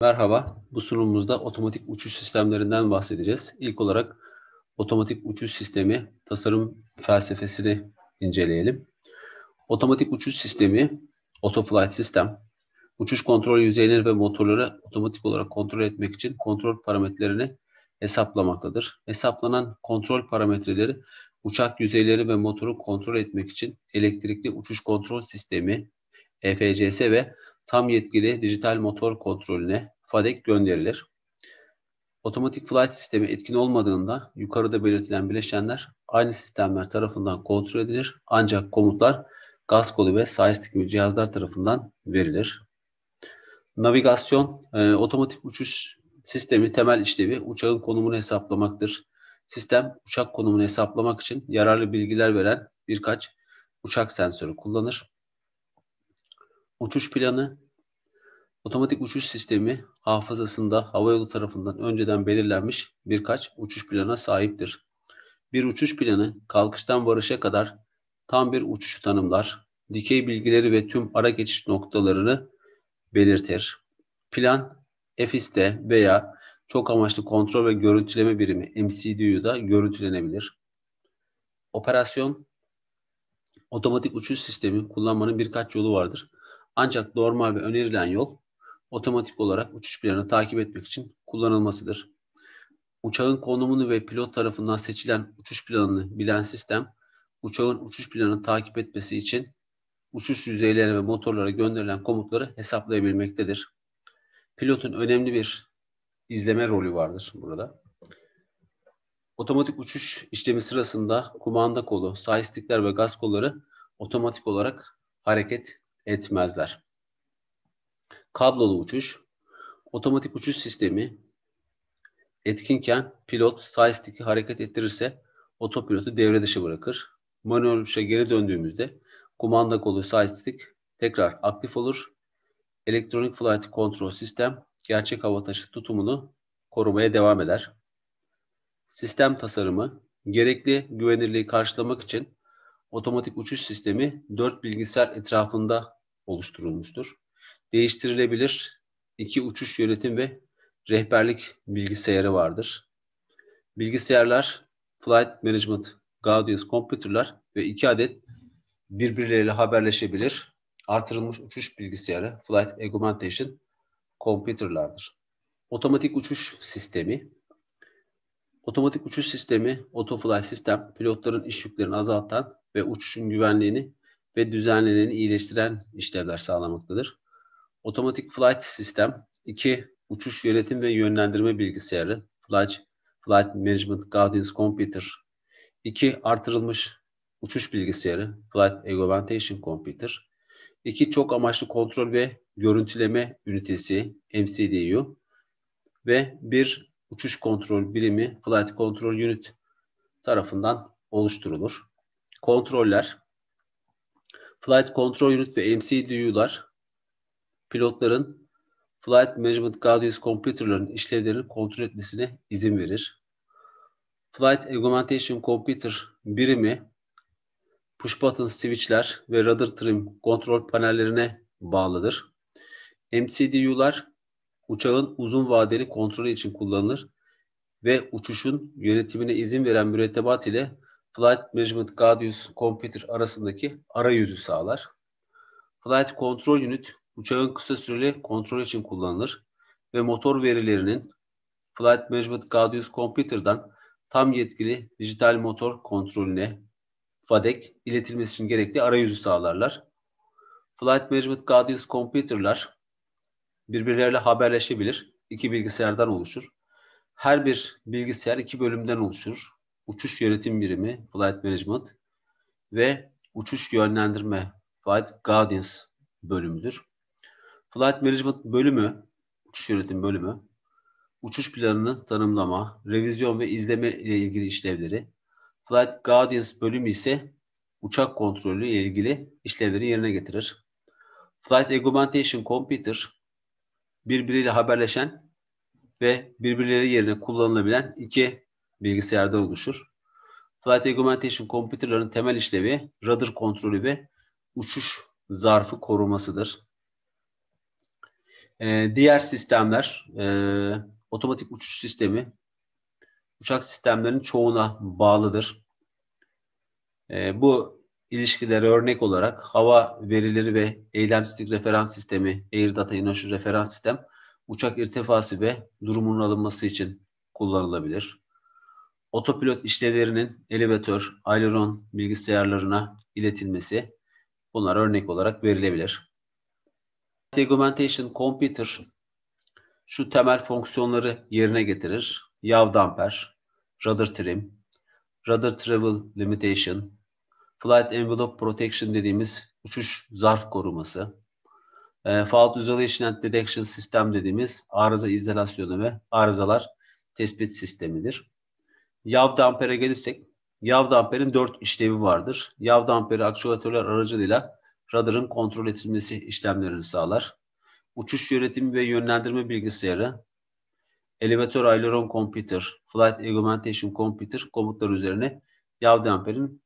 Merhaba, bu sunumumuzda otomatik uçuş sistemlerinden bahsedeceğiz. İlk olarak otomatik uçuş sistemi tasarım felsefesini inceleyelim. Otomatik uçuş sistemi, autoflight sistem, uçuş kontrol yüzeyleri ve motorları otomatik olarak kontrol etmek için kontrol parametrelerini hesaplamaktadır. Hesaplanan kontrol parametreleri uçak yüzeyleri ve motoru kontrol etmek için elektrikli uçuş kontrol sistemi, EFCS ve tam yetkili dijital motor kontrolüne FADEC gönderilir. Otomatik flight sistemi etkin olmadığında yukarıda belirtilen bileşenler aynı sistemler tarafından kontrol edilir ancak komutlar gaz kolu ve seismik gibi cihazlar tarafından verilir. Navigasyon, e, otomatik uçuş sistemi temel işlevi uçağın konumunu hesaplamaktır. Sistem uçak konumunu hesaplamak için yararlı bilgiler veren birkaç uçak sensörü kullanır uçuş planı, otomatik uçuş sistemi hafızasında havayolu tarafından önceden belirlenmiş birkaç uçuş plana sahiptir. Bir uçuş planı kalkıştan varışa kadar tam bir uçuş tanımlar, dikey bilgileri ve tüm ara geçiş noktalarını belirtir. Plan, EFIS'te veya çok amaçlı kontrol ve görüntüleme birimi MCDU'da görüntülenebilir. Operasyon, otomatik uçuş sistemi kullanmanın birkaç yolu vardır. Ancak normal ve önerilen yol otomatik olarak uçuş planını takip etmek için kullanılmasıdır. Uçağın konumunu ve pilot tarafından seçilen uçuş planını bilen sistem, uçağın uçuş planını takip etmesi için uçuş yüzeylerine ve motorlara gönderilen komutları hesaplayabilmektedir. Pilotun önemli bir izleme rolü vardır burada. Otomatik uçuş işlemi sırasında kumanda kolu, sağ ve gaz kolları otomatik olarak hareket etmezler. Kablolu uçuş, otomatik uçuş sistemi etkinken pilot sağ stiki hareket ettirirse otopilotu devre dışı bırakır. Manuel uçuşa geri döndüğümüzde kumanda kolu sağ stick tekrar aktif olur. Elektronik Flight Control Sistem gerçek hava taşı tutumunu korumaya devam eder. Sistem tasarımı gerekli güvenirliği karşılamak için otomatik uçuş sistemi 4 bilgisayar etrafında oluşturulmuştur. Değiştirilebilir iki uçuş yönetim ve rehberlik bilgisayarı vardır. Bilgisayarlar Flight Management Gaudius Computer'lar ve iki adet birbirleriyle haberleşebilir artırılmış uçuş bilgisayarı Flight Augmentation Computer'lardır. Otomatik uçuş sistemi Otomatik uçuş sistemi, Autofly sistem, pilotların iş yüklerini azaltan ve uçuşun güvenliğini ve düzenlenen, iyileştiren işlevler sağlamaktadır. Otomatik flight sistem, iki uçuş yönetim ve yönlendirme bilgisayarı, flight, flight management guidance computer, iki artırılmış uçuş bilgisayarı, flight augmentation computer, iki çok amaçlı kontrol ve görüntüleme ünitesi, MCDU ve bir uçuş kontrol birimi, flight control unit tarafından oluşturulur. Kontroller, Flight Control Unit ve MCDU'lar pilotların Flight Management Guidance Computer'ların işlevlerini kontrol etmesine izin verir. Flight Augmentation Computer birimi push button switchler ve rudder trim kontrol panellerine bağlıdır. MCDU'lar uçağın uzun vadeli kontrolü için kullanılır ve uçuşun yönetimine izin veren mürettebat ile Flight Management Guardius Computer arasındaki arayüzü sağlar. Flight Control Unit uçağın kısa süreli kontrol için kullanılır ve motor verilerinin Flight Management Guardius Computer'dan tam yetkili dijital motor kontrolüne FADEC iletilmesi için gerekli arayüzü sağlarlar. Flight Management Guardius Computer'lar birbirleriyle haberleşebilir. İki bilgisayardan oluşur. Her bir bilgisayar iki bölümden oluşur uçuş yönetim birimi Flight Management ve uçuş yönlendirme Flight Guardians) bölümüdür. Flight Management bölümü, uçuş yönetim bölümü, uçuş planını tanımlama, revizyon ve izleme ile ilgili işlevleri, Flight Guardians bölümü ise uçak kontrolü ile ilgili işlevleri yerine getirir. Flight Augmentation Computer birbiriyle haberleşen ve birbirleri yerine kullanılabilen iki bilgisayarda oluşur. Flight Augmentation Computer'ların temel işlevi radar kontrolü ve uçuş zarfı korumasıdır. Ee, diğer sistemler, e, otomatik uçuş sistemi, uçak sistemlerinin çoğuna bağlıdır. E, bu ilişkilere örnek olarak hava verileri ve eylemsizlik referans sistemi, Air Data Inoşu referans sistem, uçak irtifası ve durumunun alınması için kullanılabilir otopilot işlevlerinin elevatör, aileron bilgisayarlarına iletilmesi bunlar örnek olarak verilebilir. Segmentation Computer şu temel fonksiyonları yerine getirir. Yaw damper, rudder trim, rudder travel limitation, flight envelope protection dediğimiz uçuş zarf koruması, e, fault isolation and detection sistem dediğimiz arıza izolasyonu ve arızalar tespit sistemidir. Yav dampere gelirsek, yav damperin dört işlevi vardır. Yav damperi akçuatörler aracılığıyla radarın kontrol edilmesi işlemlerini sağlar. Uçuş yönetimi ve yönlendirme bilgisayarı, elevator aileron computer, flight augmentation computer komutları üzerine yav damperin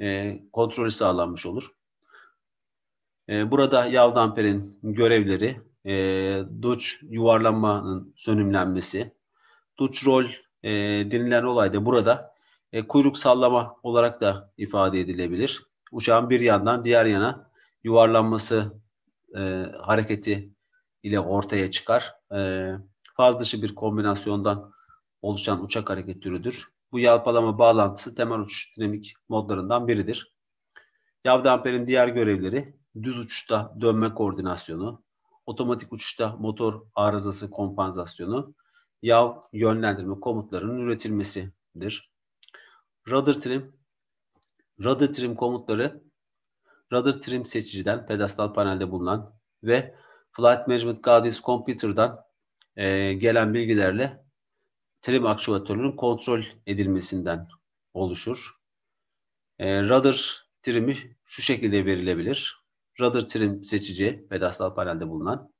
e, kontrolü sağlanmış olur. E, burada yav damperin görevleri, e, duç yuvarlanmanın sönümlenmesi, duç rol e, denilen olay da burada e, kuyruk sallama olarak da ifade edilebilir. Uçağın bir yandan diğer yana yuvarlanması e, hareketi ile ortaya çıkar. E, faz dışı bir kombinasyondan oluşan uçak hareket türüdür. Bu yalpalama bağlantısı temel uçuş dinamik modlarından biridir. Yavdamper'in diğer görevleri düz uçuşta dönme koordinasyonu, otomatik uçuşta motor arızası kompansasyonu, yav yönlendirme komutlarının üretilmesidir. Rudder trim rudder trim komutları rudder trim seçiciden pedestal panelde bulunan ve Flight Management Guidance Computer'dan e, gelen bilgilerle trim aktüatörünün kontrol edilmesinden oluşur. E, rudder trimi şu şekilde verilebilir. Rudder trim seçici pedestal panelde bulunan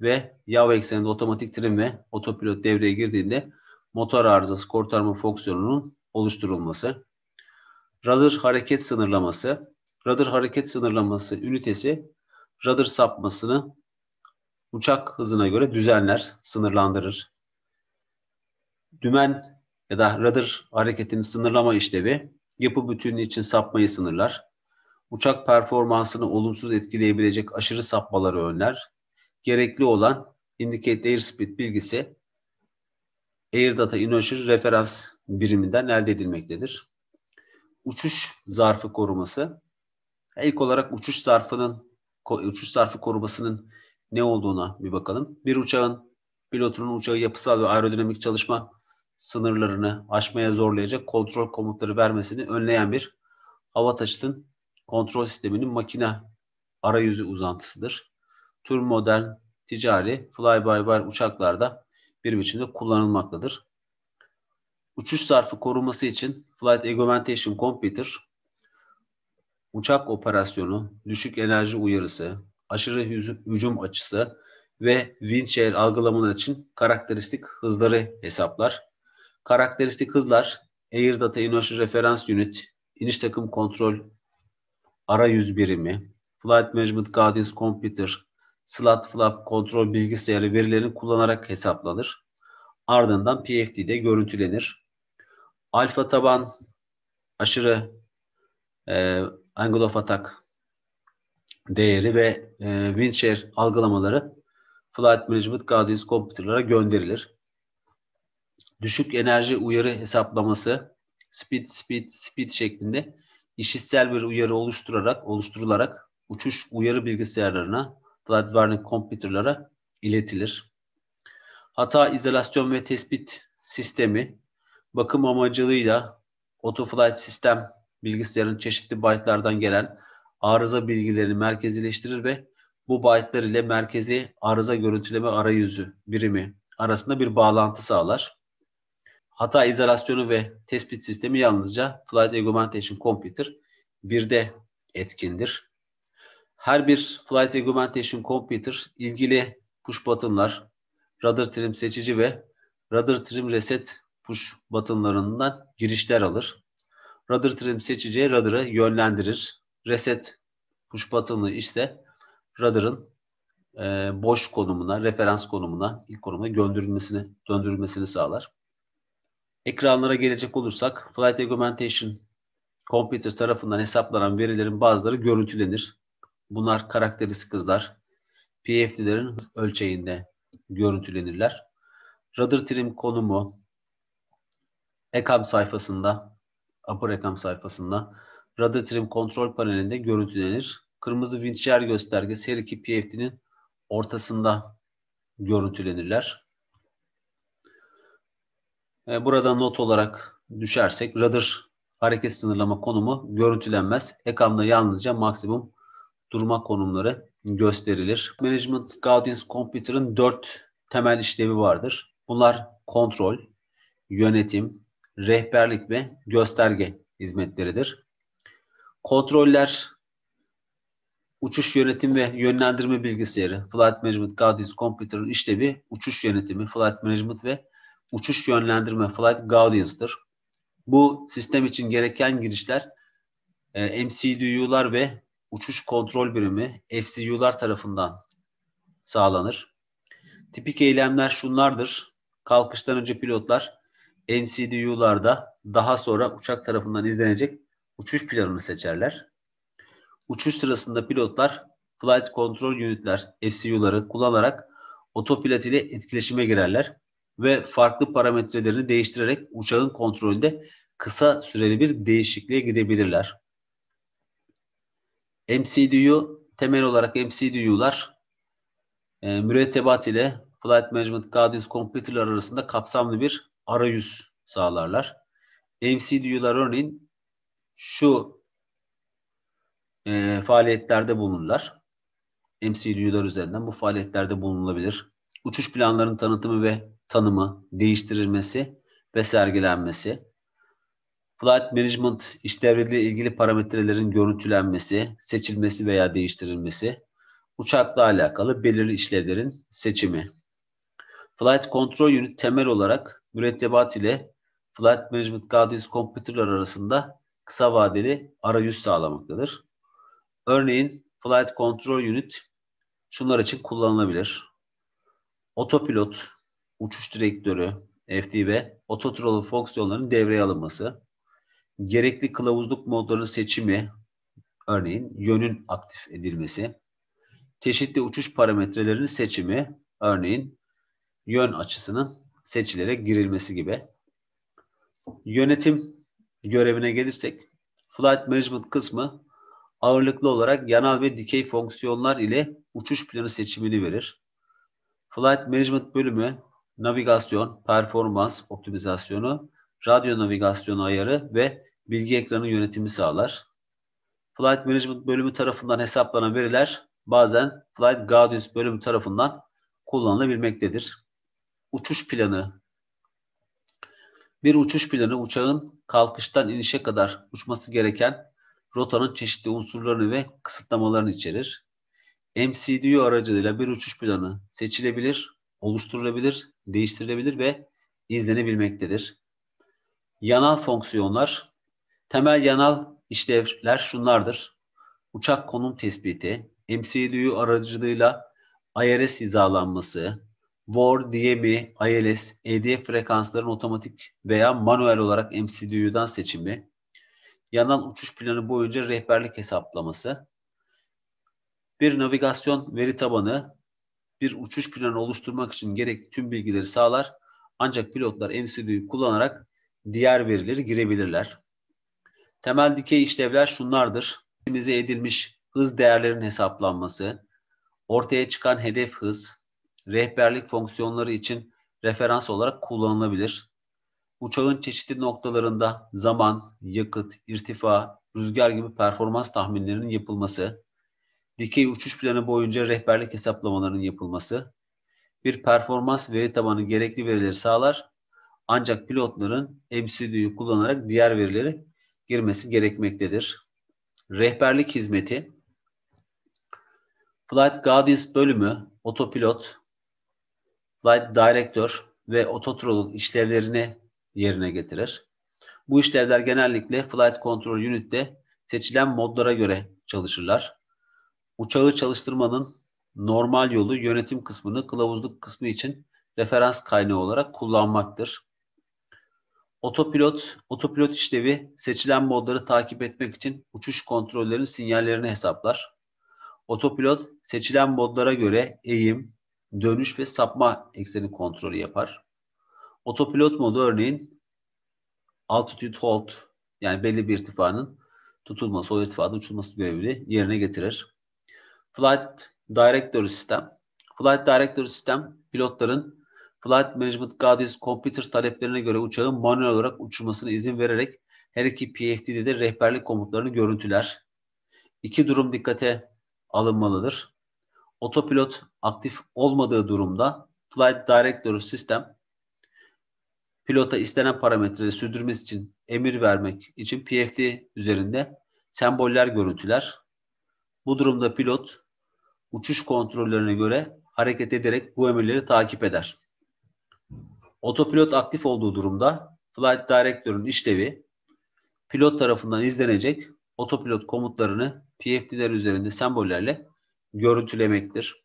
ve yav ekseninde otomatik trim ve otopilot devreye girdiğinde motor arızası kurtarma fonksiyonunun oluşturulması. radar hareket sınırlaması. radar hareket sınırlaması ünitesi radar sapmasını uçak hızına göre düzenler, sınırlandırır. Dümen ya da radar hareketini sınırlama işlevi yapı bütünlüğü için sapmayı sınırlar. Uçak performansını olumsuz etkileyebilecek aşırı sapmaları önler gerekli olan Indicate Airspeed bilgisi Air Data Inertial Referans biriminden elde edilmektedir. Uçuş zarfı koruması İlk olarak uçuş zarfının uçuş zarfı korumasının ne olduğuna bir bakalım. Bir uçağın pilotunun uçağı yapısal ve aerodinamik çalışma sınırlarını aşmaya zorlayacak kontrol komutları vermesini önleyen bir hava taşıtın kontrol sisteminin makine arayüzü uzantısıdır tür model ticari, fly-by-wire uçaklarda bir biçimde kullanılmaktadır. Uçuş zarfı koruması için Flight Augmentation Computer, uçak operasyonu, düşük enerji uyarısı, aşırı hücum açısı ve wind shear algılamanın için karakteristik hızları hesaplar. Karakteristik hızlar Air Data Inertia Referans Unit, iniş takım kontrol ara yüz birimi, Flight Management Guidance Computer slat flap kontrol bilgisayarı verilerini kullanarak hesaplanır. Ardından PFD'de görüntülenir. Alfa taban aşırı e, angle of attack değeri ve e, wind share algılamaları Flight Management Guidance Computer'lara gönderilir. Düşük enerji uyarı hesaplaması speed speed speed şeklinde işitsel bir uyarı oluşturarak oluşturularak uçuş uyarı bilgisayarlarına Threadbar'ın computer'lara iletilir. Hata izolasyon ve tespit sistemi bakım amacılıyla Autoflight sistem bilgisayarın çeşitli byte'lardan gelen arıza bilgilerini merkezileştirir ve bu byte'lar ile merkezi arıza görüntüleme arayüzü birimi arasında bir bağlantı sağlar. Hata izolasyonu ve tespit sistemi yalnızca Flight Augmentation Computer 1'de etkindir. Her bir Flight Augmentation Computer ilgili push buttonlar, radar trim seçici ve radar trim reset push buttonlarından girişler alır. Radar trim seçici radarı yönlendirir. Reset push button'ı işte radarın e, boş konumuna, referans konumuna, ilk konumuna gönderilmesini, döndürülmesini sağlar. Ekranlara gelecek olursak Flight Augmentation Computer tarafından hesaplanan verilerin bazıları görüntülenir. Bunlar karakteristik hızlar. PFD'lerin hız ölçeğinde görüntülenirler. Rudder trim konumu ECAM sayfasında, upper ECAM sayfasında rudder trim kontrol panelinde görüntülenir. Kırmızı vinç yer göstergesi her iki PFD'nin ortasında görüntülenirler. E, burada not olarak düşersek rudder hareket sınırlama konumu görüntülenmez. ECAM'da yalnızca maksimum durma konumları gösterilir. Management Guidance Computer'ın dört temel işlevi vardır. Bunlar kontrol, yönetim, rehberlik ve gösterge hizmetleridir. Kontroller uçuş yönetim ve yönlendirme bilgisayarı, Flight Management Guidance Computer'ın işlevi uçuş yönetimi, Flight Management ve uçuş yönlendirme, Flight Guidance'dır. Bu sistem için gereken girişler e, MCDU'lar ve uçuş kontrol birimi FCU'lar tarafından sağlanır. Tipik eylemler şunlardır. Kalkıştan önce pilotlar NCDU'larda daha sonra uçak tarafından izlenecek uçuş planını seçerler. Uçuş sırasında pilotlar Flight Control Unit'ler FCU'ları kullanarak otopilot ile etkileşime girerler ve farklı parametrelerini değiştirerek uçağın kontrolünde kısa süreli bir değişikliğe gidebilirler. MCDU temel olarak MCDU'lar e, mürettebat ile Flight Management Guidance Computer'lar arasında kapsamlı bir arayüz sağlarlar. MCDU'lar örneğin şu e, faaliyetlerde bulunurlar. MCDU'lar üzerinden bu faaliyetlerde bulunulabilir. Uçuş planlarının tanıtımı ve tanımı, değiştirilmesi ve sergilenmesi, Flight Management işlevleriyle ilgili parametrelerin görüntülenmesi, seçilmesi veya değiştirilmesi, uçakla alakalı belirli işlevlerin seçimi. Flight Control Unit temel olarak mürettebat ile Flight Management Guidance Computer'lar arasında kısa vadeli arayüz sağlamaktadır. Örneğin Flight Control Unit şunlar için kullanılabilir. Otopilot, uçuş direktörü, FTV, ototrolu fonksiyonların devreye alınması, gerekli kılavuzluk modlarının seçimi, örneğin yönün aktif edilmesi, çeşitli uçuş parametrelerinin seçimi, örneğin yön açısının seçilerek girilmesi gibi. Yönetim görevine gelirsek, Flight Management kısmı ağırlıklı olarak yanal ve dikey fonksiyonlar ile uçuş planı seçimini verir. Flight Management bölümü navigasyon, performans optimizasyonu, radyo navigasyonu ayarı ve bilgi ekranı yönetimi sağlar. Flight Management bölümü tarafından hesaplanan veriler bazen Flight Guidance bölümü tarafından kullanılabilmektedir. Uçuş planı bir uçuş planı uçağın kalkıştan inişe kadar uçması gereken rotanın çeşitli unsurlarını ve kısıtlamalarını içerir. MCDU aracılığıyla bir uçuş planı seçilebilir, oluşturulabilir, değiştirilebilir ve izlenebilmektedir. Yanal fonksiyonlar Temel yanal işlevler şunlardır. Uçak konum tespiti, MCDU aracılığıyla IRS hizalanması, VOR, dme ILS, EDF frekansların otomatik veya manuel olarak MCDU'dan seçimi, yanal uçuş planı boyunca rehberlik hesaplaması, bir navigasyon veri tabanı, bir uçuş planı oluşturmak için gerek tüm bilgileri sağlar. Ancak pilotlar MCDU'yu kullanarak diğer verileri girebilirler. Temel dikey işlevler şunlardır. Optimize edilmiş hız değerlerinin hesaplanması, ortaya çıkan hedef hız, rehberlik fonksiyonları için referans olarak kullanılabilir. Uçağın çeşitli noktalarında zaman, yakıt, irtifa, rüzgar gibi performans tahminlerinin yapılması, dikey uçuş planı boyunca rehberlik hesaplamalarının yapılması, bir performans veri tabanı gerekli verileri sağlar ancak pilotların MCD'yi kullanarak diğer verileri girmesi gerekmektedir. Rehberlik hizmeti Flight Guidance bölümü otopilot, Flight Director ve Autotrol'un işlevlerini yerine getirir. Bu işlevler genellikle Flight Control Unit'te seçilen modlara göre çalışırlar. Uçağı çalıştırmanın normal yolu yönetim kısmını kılavuzluk kısmı için referans kaynağı olarak kullanmaktır. Otopilot, otopilot işlevi seçilen modları takip etmek için uçuş kontrollerinin sinyallerini hesaplar. Otopilot seçilen modlara göre eğim, dönüş ve sapma ekseni kontrolü yapar. Otopilot modu örneğin altitude hold yani belli bir irtifanın tutulması, o irtifada uçulması görevini yerine getirir. Flight Director Sistem Flight Director Sistem pilotların Flight Management Guidance Computer taleplerine göre uçağın manuel olarak uçurmasına izin vererek her iki PFD'de de rehberlik komutlarını görüntüler. İki durum dikkate alınmalıdır. Otopilot aktif olmadığı durumda Flight Director System pilota istenen parametreleri sürdürmesi için emir vermek için PFD üzerinde semboller görüntüler. Bu durumda pilot uçuş kontrollerine göre hareket ederek bu emirleri takip eder. Otopilot aktif olduğu durumda Flight Director'ın işlevi pilot tarafından izlenecek otopilot komutlarını PFD'ler üzerinde sembollerle görüntülemektir.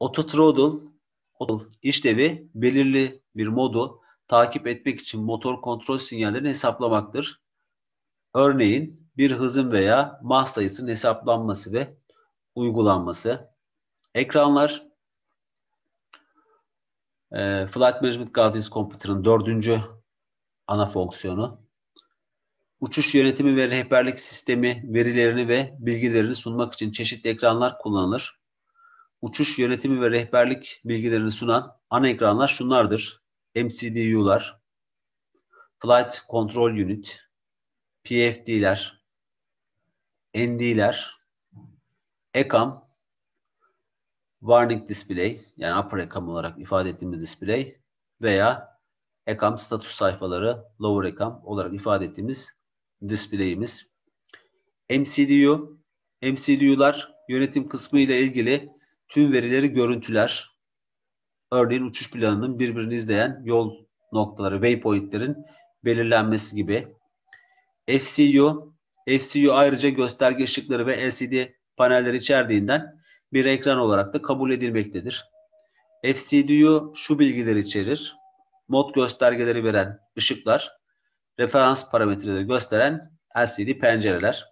Autothrottle işlevi belirli bir modu takip etmek için motor kontrol sinyallerini hesaplamaktır. Örneğin bir hızın veya mah sayısının hesaplanması ve uygulanması. Ekranlar e, Flight Management Guidance Computer'ın dördüncü ana fonksiyonu. Uçuş yönetimi ve rehberlik sistemi verilerini ve bilgilerini sunmak için çeşitli ekranlar kullanılır. Uçuş yönetimi ve rehberlik bilgilerini sunan ana ekranlar şunlardır. MCDU'lar, Flight Control Unit, PFD'ler, ND'ler, ECAM, warning display yani upper ekam olarak ifade ettiğimiz display veya ekam status sayfaları lower ekam olarak ifade ettiğimiz display'imiz. MCDU MCDU'lar yönetim kısmı ile ilgili tüm verileri görüntüler. Örneğin uçuş planının birbirini izleyen yol noktaları, waypointlerin belirlenmesi gibi. FCU, FCU ayrıca gösterge ışıkları ve LCD paneller içerdiğinden bir ekran olarak da kabul edilmektedir. FCDU şu bilgileri içerir. Mod göstergeleri veren ışıklar, referans parametreleri gösteren LCD pencereler.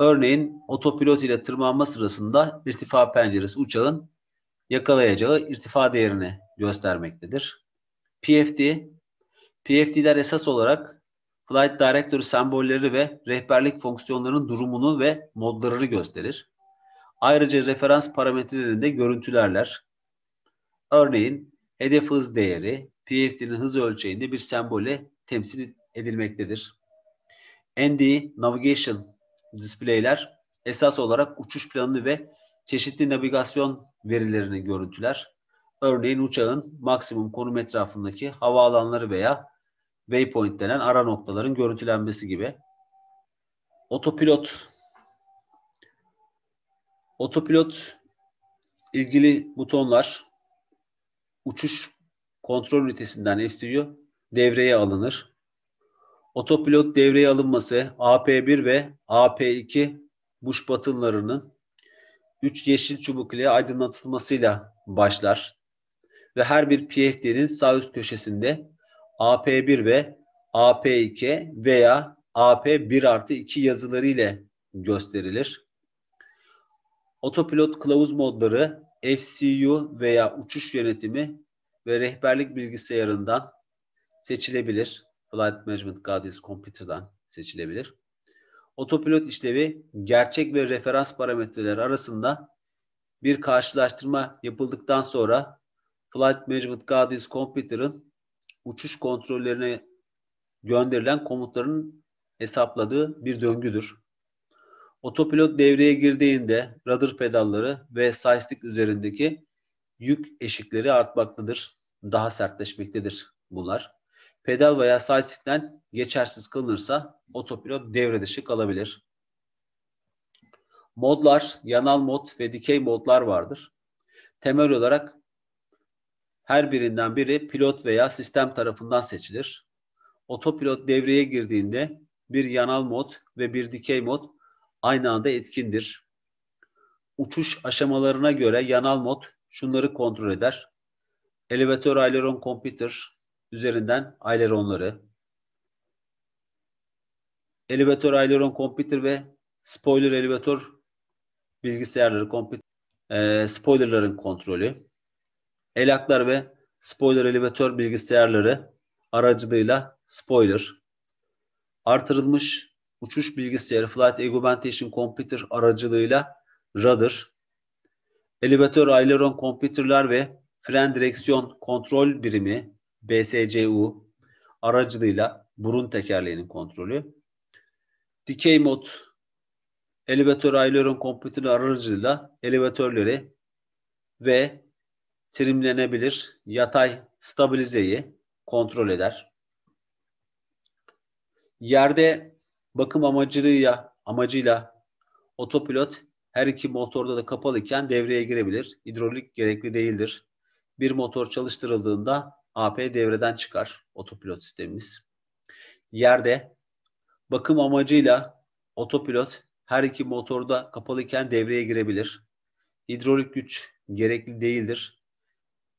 Örneğin otopilot ile tırmanma sırasında irtifa penceresi uçağın yakalayacağı irtifa değerini göstermektedir. PFD, PFD'ler esas olarak Flight director sembolleri ve rehberlik fonksiyonlarının durumunu ve modlarını gösterir. Ayrıca referans parametreleri de görüntülerler. Örneğin hedef hız değeri PFD'nin hız ölçeğinde bir sembole temsil edilmektedir. ND e, Navigation displayler esas olarak uçuş planını ve çeşitli navigasyon verilerini görüntüler. Örneğin uçağın maksimum konum etrafındaki havaalanları veya waypoint denen ara noktaların görüntülenmesi gibi. Otopilot Otopilot ilgili butonlar uçuş kontrol ünitesinden FCU devreye alınır. Otopilot devreye alınması AP1 ve AP2 buş batınlarının 3 yeşil çubuk ile aydınlatılmasıyla başlar ve her bir PFD'nin sağ üst köşesinde AP1 ve AP2 veya AP1 artı 2 yazıları ile gösterilir. Otopilot kılavuz modları FCU veya uçuş yönetimi ve rehberlik bilgisayarından seçilebilir. Flight Management Guidance Computer'dan seçilebilir. Otopilot işlevi gerçek ve referans parametreler arasında bir karşılaştırma yapıldıktan sonra Flight Management Guidance Computer'ın uçuş kontrollerine gönderilen komutların hesapladığı bir döngüdür. Otopilot devreye girdiğinde rudder pedalları ve side stick üzerindeki yük eşikleri artmaktadır. Daha sertleşmektedir bunlar. Pedal veya side stick'ten geçersiz kılınırsa otopilot devre dışı kalabilir. Modlar, yanal mod ve dikey modlar vardır. Temel olarak her birinden biri pilot veya sistem tarafından seçilir. Otopilot devreye girdiğinde bir yanal mod ve bir dikey mod aynı anda etkindir. Uçuş aşamalarına göre yanal mod şunları kontrol eder. Elevator aileron computer üzerinden aileronları, elevator aileron computer ve spoiler elevator bilgisayarları computer, e, spoilerların kontrolü, elaklar ve spoiler elevator bilgisayarları aracılığıyla spoiler, artırılmış uçuş bilgisayarı Flight Augmentation Computer aracılığıyla radar, elevatör aileron computerlar ve fren direksiyon kontrol birimi BSCU aracılığıyla burun tekerleğinin kontrolü, dikey mod elevatör aileron computerlar aracılığıyla elevatörleri ve trimlenebilir yatay stabilizeyi kontrol eder. Yerde bakım amacıyla, amacıyla otopilot her iki motorda da kapalı devreye girebilir. Hidrolik gerekli değildir. Bir motor çalıştırıldığında AP devreden çıkar otopilot sistemimiz. Yerde bakım amacıyla otopilot her iki motorda kapalı devreye girebilir. Hidrolik güç gerekli değildir.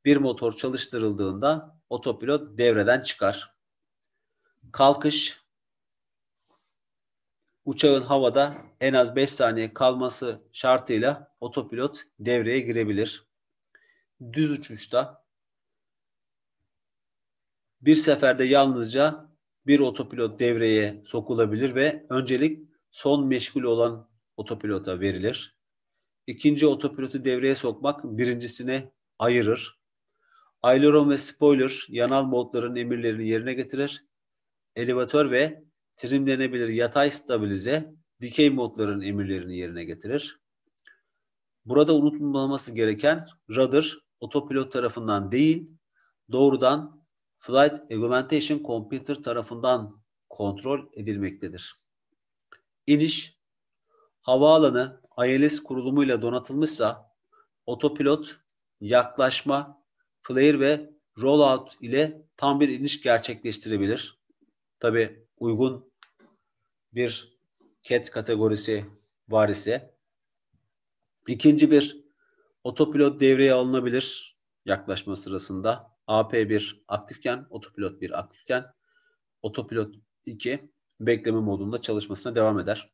Bir motor çalıştırıldığında otopilot devreden çıkar. Kalkış uçağın havada en az 5 saniye kalması şartıyla otopilot devreye girebilir. Düz uçuşta bir seferde yalnızca bir otopilot devreye sokulabilir ve öncelik son meşgul olan otopilota verilir. İkinci otopilotu devreye sokmak birincisine ayırır. Aileron ve spoiler yanal modların emirlerini yerine getirir. Elevatör ve trimlenebilir yatay stabilize dikey modların emirlerini yerine getirir. Burada unutulmaması gereken rudder otopilot tarafından değil, doğrudan Flight Augmentation Computer tarafından kontrol edilmektedir. İniş, havaalanı ILS kurulumuyla donatılmışsa otopilot, yaklaşma, flare ve rollout ile tam bir iniş gerçekleştirebilir. Tabi uygun bir CAT kategorisi var ise ikinci bir otopilot devreye alınabilir yaklaşma sırasında. AP1 aktifken, otopilot 1 aktifken, otopilot 2 bekleme modunda çalışmasına devam eder.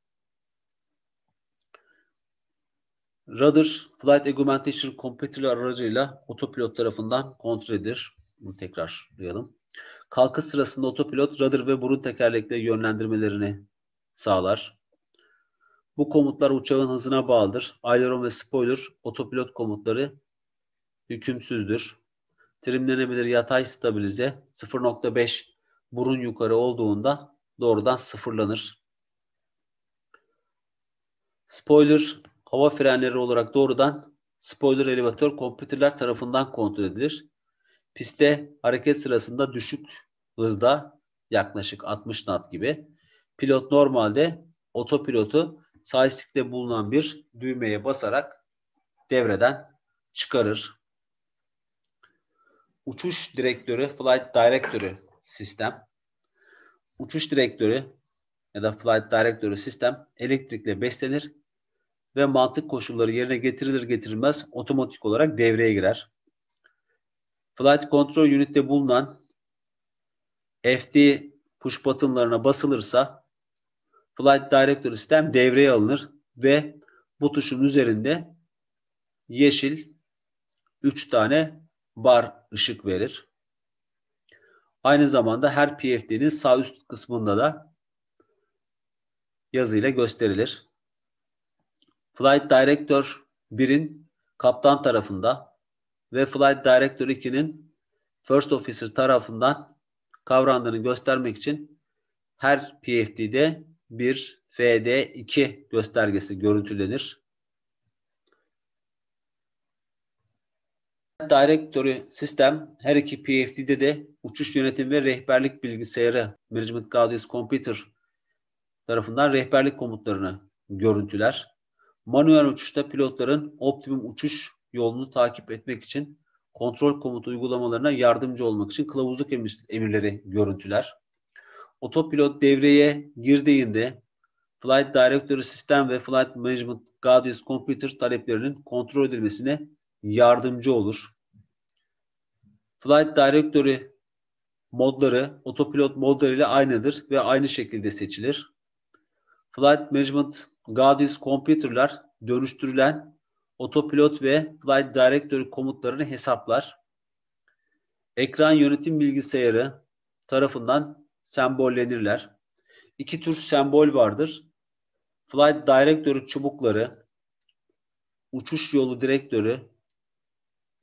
Rudder Flight Augmentation Competitor aracıyla otopilot tarafından kontrol edilir. Bunu tekrarlayalım. Kalkış sırasında otopilot rudder ve burun tekerlekleri yönlendirmelerini sağlar. Bu komutlar uçağın hızına bağlıdır. Aileron ve spoiler otopilot komutları hükümsüzdür. Trimlenebilir yatay stabilize 0.5 burun yukarı olduğunda doğrudan sıfırlanır. Spoiler hava frenleri olarak doğrudan spoiler elevatör kompütürler tarafından kontrol edilir. Piste hareket sırasında düşük hızda yaklaşık 60 knot gibi Pilot normalde otopilotu joystick'te bulunan bir düğmeye basarak devreden çıkarır. Uçuş direktörü, flight direktörü sistem. Uçuş direktörü ya da flight direktörü sistem elektrikle beslenir ve mantık koşulları yerine getirilir getirilmez otomatik olarak devreye girer. Flight Control Unit'te bulunan FD push buttonlarına basılırsa Flight Director sistem devreye alınır ve bu tuşun üzerinde yeşil 3 tane bar ışık verir. Aynı zamanda her PFD'nin sağ üst kısmında da yazıyla gösterilir. Flight Director 1'in kaptan tarafında ve Flight Director 2'nin First Officer tarafından kavramlarını göstermek için her PFD'de bir FD2 göstergesi görüntülenir. Directory sistem her iki PFD'de de uçuş yönetim ve rehberlik bilgisayarı Management Gaudius Computer tarafından rehberlik komutlarını görüntüler. Manuel uçuşta pilotların optimum uçuş yolunu takip etmek için kontrol komut uygulamalarına yardımcı olmak için kılavuzluk emirleri görüntüler otopilot devreye girdiğinde Flight Directory Sistem ve Flight Management Guardians Computer taleplerinin kontrol edilmesine yardımcı olur. Flight Directory modları otopilot modlarıyla aynıdır ve aynı şekilde seçilir. Flight Management Guardians Computer'lar dönüştürülen otopilot ve Flight Directory komutlarını hesaplar. Ekran yönetim bilgisayarı tarafından sembollenirler. İki tür sembol vardır. Flight Director'ı çubukları, uçuş yolu direktörü,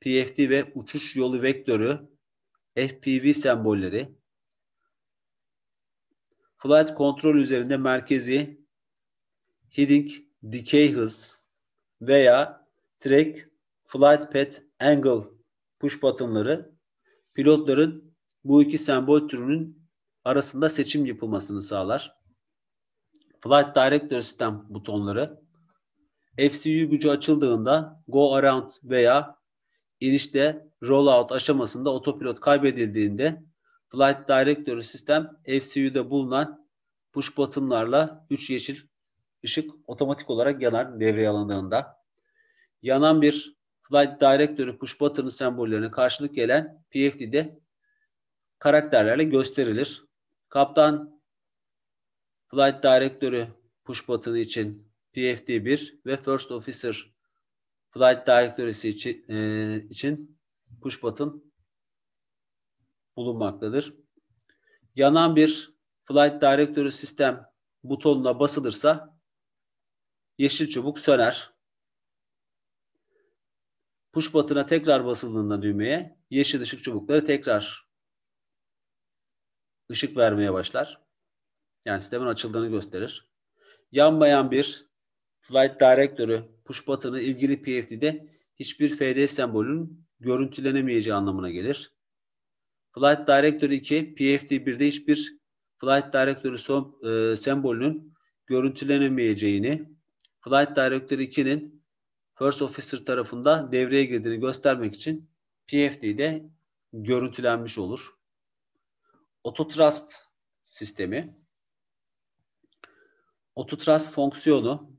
PFD ve uçuş yolu vektörü, FPV sembolleri. Flight Control üzerinde merkezi, heading, dikey hız veya track, flight path, angle push buttonları pilotların bu iki sembol türünün arasında seçim yapılmasını sağlar. Flight Director sistem butonları FCU gücü açıldığında Go Around veya inişte Rollout aşamasında otopilot kaybedildiğinde Flight Director sistem FCU'da bulunan push buttonlarla 3 yeşil ışık otomatik olarak yanar devreye alındığında. Yanan bir Flight Director'ı push button sembollerine karşılık gelen PFD'de karakterlerle gösterilir. Kaptan Flight Direktörü push button için PFD1 ve First Officer Flight Direktörüsü e, için, push button bulunmaktadır. Yanan bir Flight Direktörü sistem butonuna basılırsa yeşil çubuk söner. Push button'a tekrar basıldığında düğmeye yeşil ışık çubukları tekrar ışık vermeye başlar. Yani sistemin açıldığını gösterir. Yanmayan bir Flight Directory push button'ı ilgili PFD'de hiçbir FD sembolünün görüntülenemeyeceği anlamına gelir. Flight director 2 PFD 1'de hiçbir Flight director'ı son, e, sembolünün görüntülenemeyeceğini, Flight director 2'nin First Officer tarafında devreye girdiğini göstermek için PFD'de görüntülenmiş olur. Ototrust sistemi, Ototrust fonksiyonu,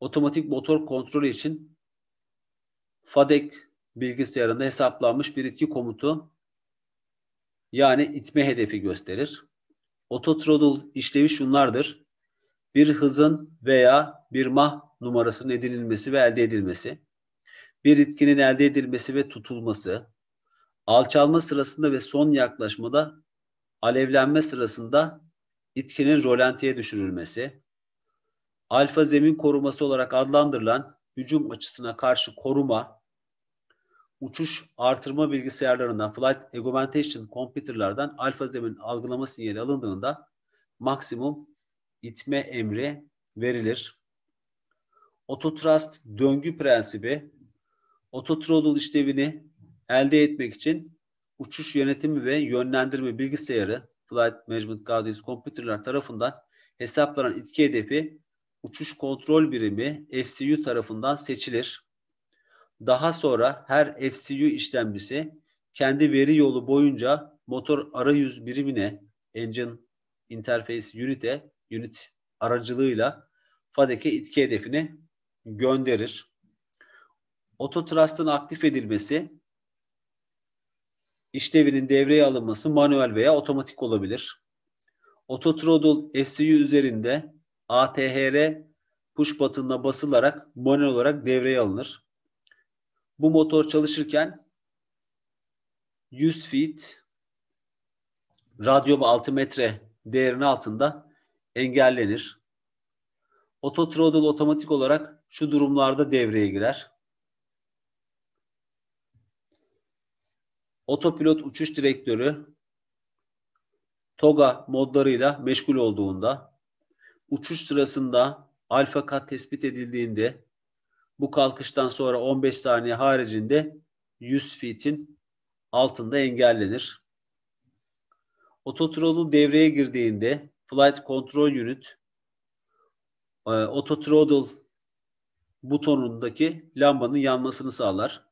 otomatik motor kontrolü için FADEC bilgisayarında hesaplanmış bir itki komutu yani itme hedefi gösterir. Ototrodul işlevi şunlardır. Bir hızın veya bir mah numarasının edinilmesi ve elde edilmesi, bir itkinin elde edilmesi ve tutulması, alçalma sırasında ve son yaklaşmada alevlenme sırasında itkinin rolantiye düşürülmesi, alfa zemin koruması olarak adlandırılan hücum açısına karşı koruma, uçuş artırma bilgisayarlarından, flight augmentation computerlardan alfa zemin algılama sinyali alındığında maksimum itme emri verilir. Ototrust döngü prensibi, autothrottle işlevini elde etmek için uçuş yönetimi ve yönlendirme bilgisayarı Flight Management Guidance Computer'lar tarafından hesaplanan itki hedefi uçuş kontrol birimi FCU tarafından seçilir. Daha sonra her FCU işlemcisi kendi veri yolu boyunca motor arayüz birimine Engine Interface Unit'e unit aracılığıyla FADEC'e itki hedefini gönderir. Autotrust'ın aktif edilmesi işlevinin devreye alınması manuel veya otomatik olabilir. Autothrottle SCU üzerinde ATHR push butonuna basılarak manuel olarak devreye alınır. Bu motor çalışırken 100 feet radyo radyum metre değerinin altında engellenir. Autothrottle otomatik olarak şu durumlarda devreye girer. otopilot uçuş direktörü TOGA modlarıyla meşgul olduğunda, uçuş sırasında alfa kat tespit edildiğinde bu kalkıştan sonra 15 saniye haricinde 100 feet'in altında engellenir. Ototrolu devreye girdiğinde Flight Control Unit e, Autothrottle butonundaki lambanın yanmasını sağlar.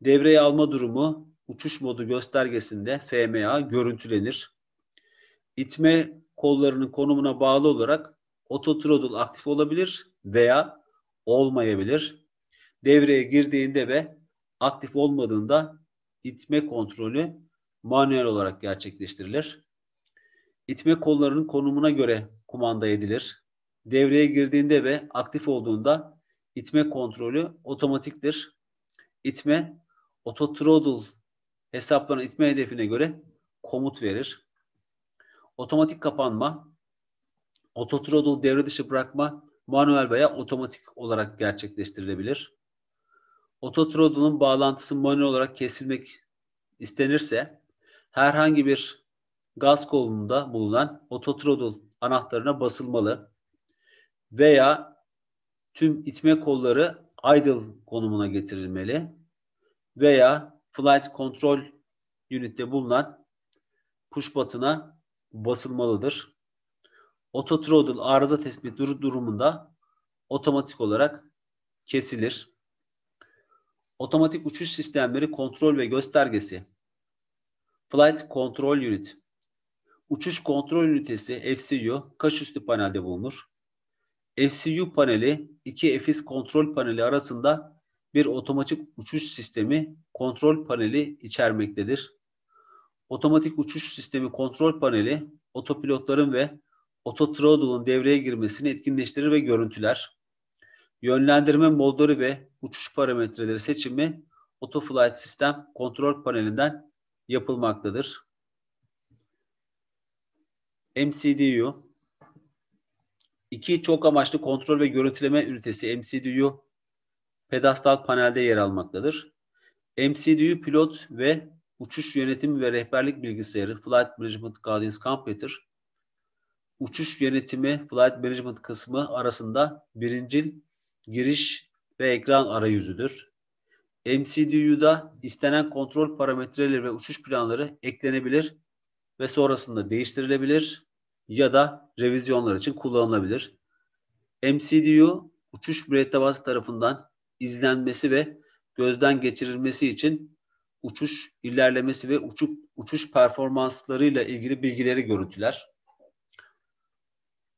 Devreye alma durumu uçuş modu göstergesinde FMA görüntülenir. İtme kollarının konumuna bağlı olarak ototrodul aktif olabilir veya olmayabilir. Devreye girdiğinde ve aktif olmadığında itme kontrolü manuel olarak gerçekleştirilir. İtme kollarının konumuna göre kumanda edilir. Devreye girdiğinde ve aktif olduğunda itme kontrolü otomatiktir. İtme ototrodul Hesapların itme hedefine göre komut verir. Otomatik kapanma, autothrottle devre dışı bırakma manuel veya otomatik olarak gerçekleştirilebilir. Autothrottle'ın bağlantısı manuel olarak kesilmek istenirse herhangi bir gaz kolunda bulunan autothrottle anahtarına basılmalı veya tüm itme kolları idle konumuna getirilmeli veya Flight Control Unit'te bulunan push button'a basılmalıdır. Auto throttle arıza tespit dur durumunda otomatik olarak kesilir. Otomatik uçuş sistemleri kontrol ve göstergesi. Flight Control Unit. Uçuş kontrol ünitesi FCU kaşüstü panelde bulunur. FCU paneli iki EFIS kontrol paneli arasında bir otomatik uçuş sistemi kontrol paneli içermektedir. Otomatik uçuş sistemi kontrol paneli otopilotların ve otothrotulun devreye girmesini etkinleştirir ve görüntüler. Yönlendirme modları ve uçuş parametreleri seçimi Autoflight Sistem kontrol panelinden yapılmaktadır. MCDU iki çok amaçlı kontrol ve görüntüleme ünitesi MCDU pedastal panelde yer almaktadır. MCDU pilot ve uçuş yönetimi ve rehberlik bilgisayarı Flight Management Guidance Computer uçuş yönetimi Flight Management kısmı arasında birincil giriş ve ekran arayüzüdür. MCDU'da istenen kontrol parametreleri ve uçuş planları eklenebilir ve sonrasında değiştirilebilir ya da revizyonlar için kullanılabilir. MCDU uçuş mürettebatı tarafından izlenmesi ve gözden geçirilmesi için uçuş ilerlemesi ve uçup, uçuş performanslarıyla ilgili bilgileri görüntüler.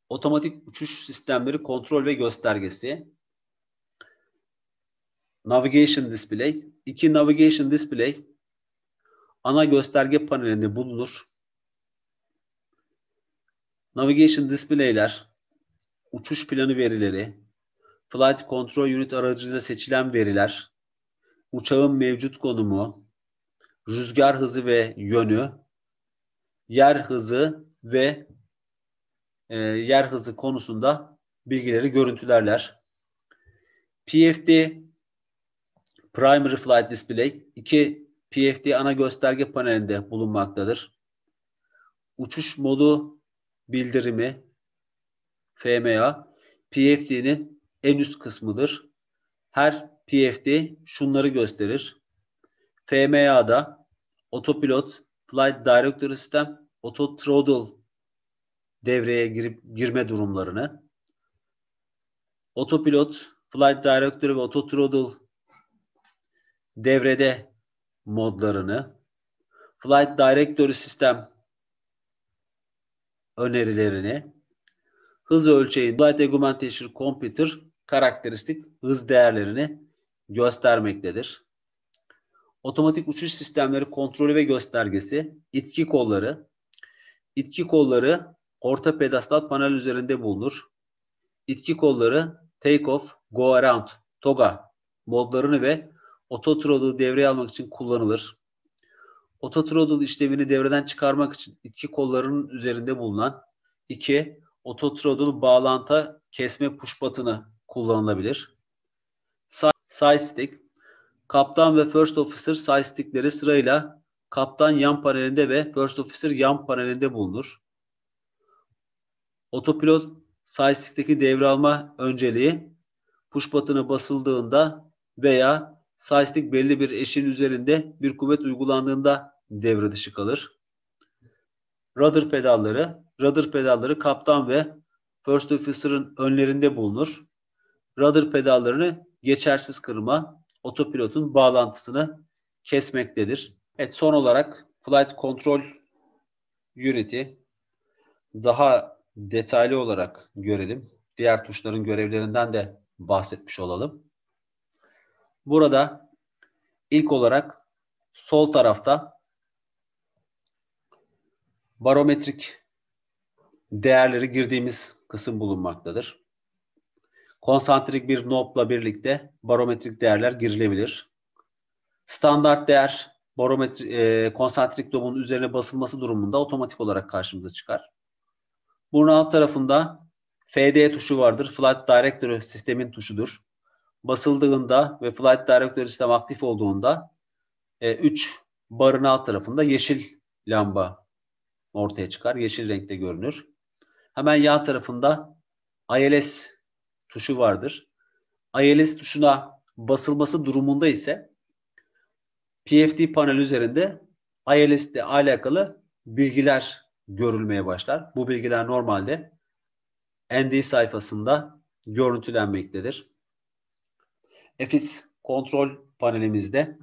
Otomatik uçuş sistemleri kontrol ve göstergesi. Navigation Display. İki Navigation Display ana gösterge panelinde bulunur. Navigation Display'ler uçuş planı verileri, Flight Control Unit aracılığıyla seçilen veriler, uçağın mevcut konumu, rüzgar hızı ve yönü, yer hızı ve e, yer hızı konusunda bilgileri görüntülerler. PFD Primary Flight Display iki PFD ana gösterge panelinde bulunmaktadır. Uçuş modu bildirimi FMA PFD'nin en üst kısmıdır. Her PFD şunları gösterir. FMA'da otopilot, flight director sistem, auto throttle devreye girip girme durumlarını, otopilot, flight director ve auto throttle devrede modlarını, flight director sistem önerilerini, hız ölçeği Light Augmentation Computer karakteristik hız değerlerini göstermektedir. Otomatik uçuş sistemleri kontrolü ve göstergesi, itki kolları, itki kolları orta pedastal panel üzerinde bulunur. İtki kolları take off, go around, toga modlarını ve auto throttle'ı devreye almak için kullanılır. Auto throttle işlevini devreden çıkarmak için itki kollarının üzerinde bulunan iki Ototrodul bağlantı kesme push button'ı kullanılabilir. Side stick Kaptan ve First Officer side stickleri sırayla kaptan yan panelinde ve First Officer yan panelinde bulunur. Otopilot side stick'teki devralma önceliği push button'ı basıldığında veya side stick belli bir eşin üzerinde bir kuvvet uygulandığında devre dışı kalır. Rudder pedalları rudder pedalları kaptan ve first officer'ın önlerinde bulunur. Rudder pedallarını geçersiz kırma otopilotun bağlantısını kesmektedir. Evet son olarak flight control unity daha detaylı olarak görelim. Diğer tuşların görevlerinden de bahsetmiş olalım. Burada ilk olarak sol tarafta barometrik değerleri girdiğimiz kısım bulunmaktadır. Konsantrik bir nopla birlikte barometrik değerler girilebilir. Standart değer barometri, e, konsantrik lobun üzerine basılması durumunda otomatik olarak karşımıza çıkar. Burun alt tarafında FD tuşu vardır. Flight Director sistemin tuşudur. Basıldığında ve Flight Director sistem aktif olduğunda 3 e, barın alt tarafında yeşil lamba ortaya çıkar. Yeşil renkte görünür. Hemen yan tarafında ILS tuşu vardır. ILS tuşuna basılması durumunda ise PFD panel üzerinde ILS ile alakalı bilgiler görülmeye başlar. Bu bilgiler normalde ND sayfasında görüntülenmektedir. EFIS kontrol panelimizde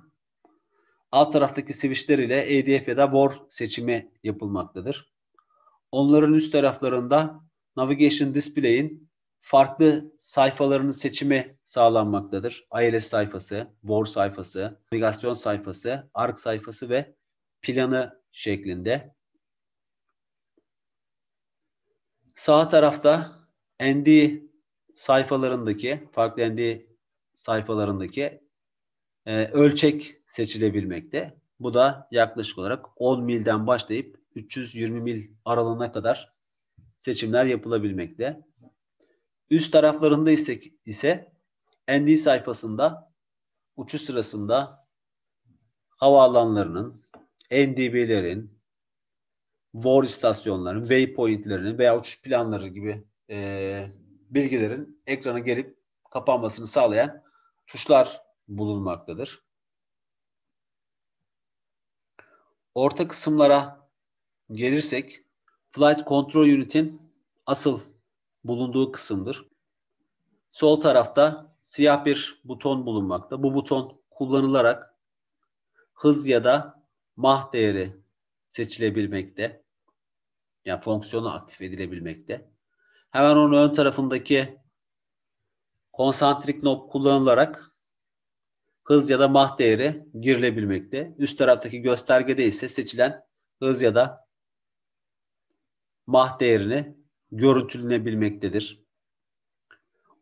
alt taraftaki switchler ile ADF e ya da BOR seçimi yapılmaktadır. Onların üst taraflarında Navigation Display'in farklı sayfalarının seçimi sağlanmaktadır. ILS sayfası, BOR sayfası, navigasyon sayfası, ARC sayfası ve planı şeklinde. Sağ tarafta ND sayfalarındaki, farklı ND sayfalarındaki e, ölçek seçilebilmekte. Bu da yaklaşık olarak 10 milden başlayıp 320 mil aralığına kadar seçimler yapılabilmekte. Üst taraflarında ise, ise ND sayfasında uçuş sırasında havaalanlarının, NDB'lerin, war istasyonlarının, waypointlerinin veya uçuş planları gibi e, bilgilerin ekrana gelip kapanmasını sağlayan tuşlar bulunmaktadır. Orta kısımlara gelirsek Flight Control Unit'in asıl bulunduğu kısımdır. Sol tarafta siyah bir buton bulunmakta. Bu buton kullanılarak hız ya da mah değeri seçilebilmekte. Yani fonksiyonu aktif edilebilmekte. Hemen onun ön tarafındaki konsantrik knob kullanılarak hız ya da mah değeri girilebilmekte. Üst taraftaki göstergede ise seçilen hız ya da mah değerini görüntülenebilmektedir.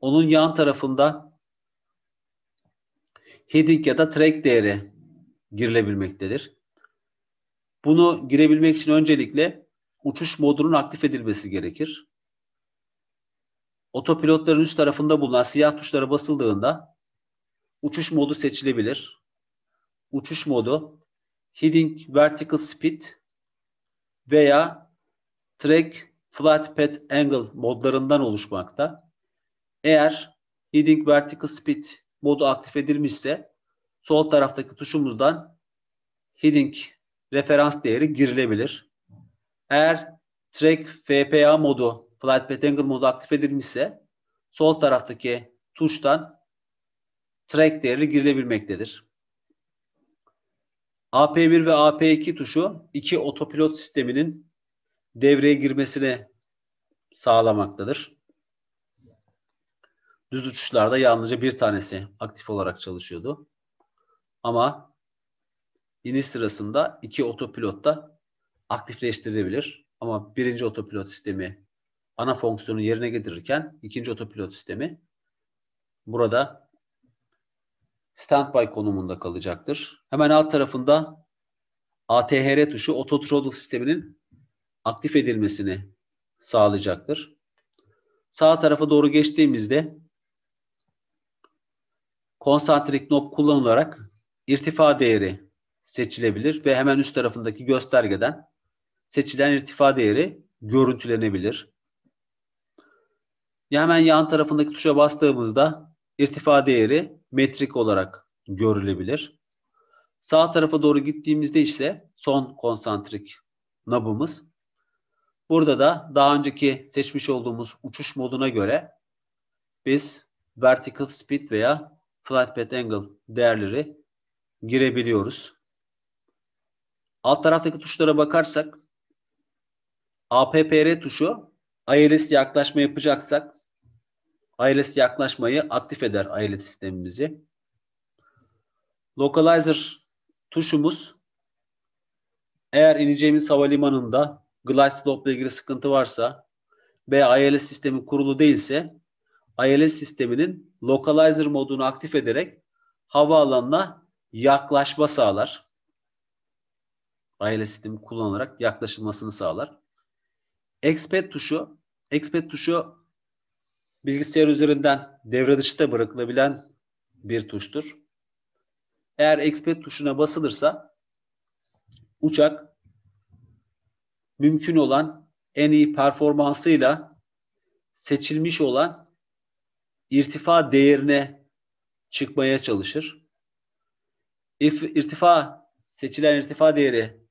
Onun yan tarafında heading ya da track değeri girilebilmektedir. Bunu girebilmek için öncelikle uçuş modunun aktif edilmesi gerekir. Otopilotların üst tarafında bulunan siyah tuşlara basıldığında uçuş modu seçilebilir. Uçuş modu heading vertical speed veya track flat pad angle modlarından oluşmakta. Eğer heading vertical speed modu aktif edilmişse sol taraftaki tuşumuzdan heading referans değeri girilebilir. Eğer track FPA modu flat pad angle modu aktif edilmişse sol taraftaki tuştan track değeri girilebilmektedir. AP1 ve AP2 tuşu iki otopilot sisteminin devreye girmesini sağlamaktadır. Düz uçuşlarda yalnızca bir tanesi aktif olarak çalışıyordu. Ama iniş sırasında iki otopilot da aktifleştirilebilir. Ama birinci otopilot sistemi ana fonksiyonu yerine getirirken ikinci otopilot sistemi burada standby konumunda kalacaktır. Hemen alt tarafında ATHR tuşu Auto Throttle sisteminin aktif edilmesini sağlayacaktır. Sağ tarafa doğru geçtiğimizde konsantrik knob kullanılarak irtifa değeri seçilebilir ve hemen üst tarafındaki göstergeden seçilen irtifa değeri görüntülenebilir. Ya hemen yan tarafındaki tuşa bastığımızda irtifa değeri metrik olarak görülebilir. Sağ tarafa doğru gittiğimizde ise son konsantrik nabımız Burada da daha önceki seçmiş olduğumuz uçuş moduna göre biz vertical speed veya flight path angle değerleri girebiliyoruz. Alt taraftaki tuşlara bakarsak APPR tuşu ILS yaklaşma yapacaksak ILS yaklaşmayı aktif eder ILS sistemimizi. Localizer tuşumuz eğer ineceğimiz havalimanında glide slope ile ilgili sıkıntı varsa ve ILS sistemi kurulu değilse ILS sisteminin localizer modunu aktif ederek havaalanına yaklaşma sağlar. ILS sistemi kullanarak yaklaşılmasını sağlar. Exped tuşu Exped tuşu bilgisayar üzerinden devre dışında bırakılabilen bir tuştur. Eğer Exped tuşuna basılırsa uçak mümkün olan en iyi performansıyla seçilmiş olan irtifa değerine çıkmaya çalışır. İf, irtifa seçilen irtifa değeri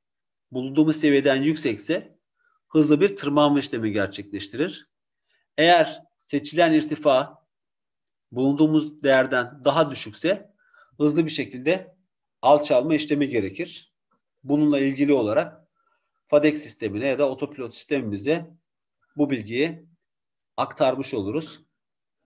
bulunduğumuz seviyeden yüksekse hızlı bir tırmanma işlemi gerçekleştirir. Eğer seçilen irtifa bulunduğumuz değerden daha düşükse hızlı bir şekilde alçalma işlemi gerekir. Bununla ilgili olarak FADEC sistemine ya da otopilot sistemimize bu bilgiyi aktarmış oluruz.